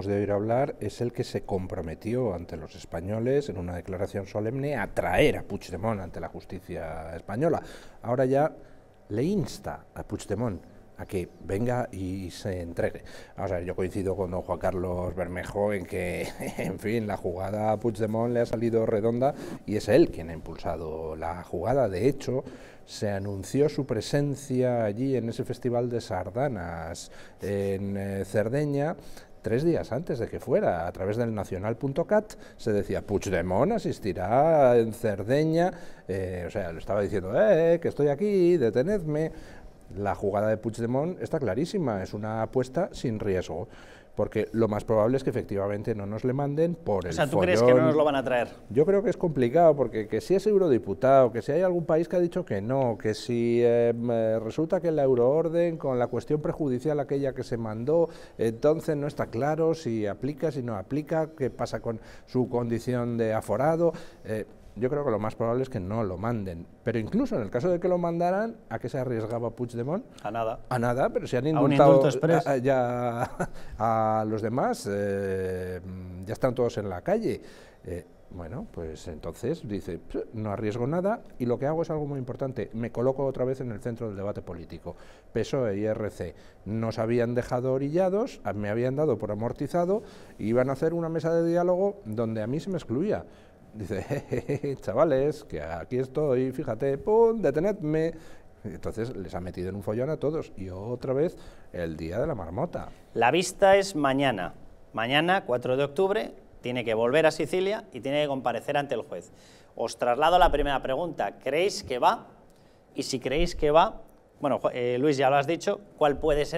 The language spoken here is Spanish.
de oír hablar es el que se comprometió ante los españoles en una declaración solemne a traer a Puigdemont ante la justicia española. Ahora ya le insta a Puigdemont a que venga y se entregue. Vamos a yo coincido con don Juan Carlos Bermejo en que, en fin, la jugada a Puigdemont le ha salido redonda y es él quien ha impulsado la jugada. De hecho, se anunció su presencia allí en ese festival de sardanas en eh, Cerdeña tres días antes de que fuera, a través del nacional.cat, se decía, Puigdemont asistirá en Cerdeña, eh, o sea, le estaba diciendo, eh, eh, que estoy aquí, detenedme, la jugada de Puigdemont está clarísima, es una apuesta sin riesgo, porque lo más probable es que efectivamente no nos le manden por el O sea, ¿tú crees que no nos lo van a traer? Yo creo que es complicado, porque que si es eurodiputado, que si hay algún país que ha dicho que no, que si em, eh, resulta que la euroorden con la cuestión prejudicial aquella que se mandó, entonces no está claro si aplica, si no aplica, qué pasa con su condición de aforado... Eh, yo creo que lo más probable es que no lo manden. Pero incluso en el caso de que lo mandaran, ¿a qué se arriesgaba Puigdemont? A nada. A nada, pero si han indultado a, ya a los demás, eh, ya están todos en la calle. Eh, bueno, pues entonces dice, no arriesgo nada y lo que hago es algo muy importante, me coloco otra vez en el centro del debate político. PSOE y RC nos habían dejado orillados, me habían dado por amortizado, iban a hacer una mesa de diálogo donde a mí se me excluía dice, chavales, que aquí estoy, fíjate, pum, detenedme. Entonces les ha metido en un follón a todos. Y otra vez, el día de la marmota. La vista es mañana. Mañana, 4 de octubre, tiene que volver a Sicilia y tiene que comparecer ante el juez. Os traslado la primera pregunta. ¿Creéis que va? Y si creéis que va, bueno, eh, Luis, ya lo has dicho, ¿cuál puede ser?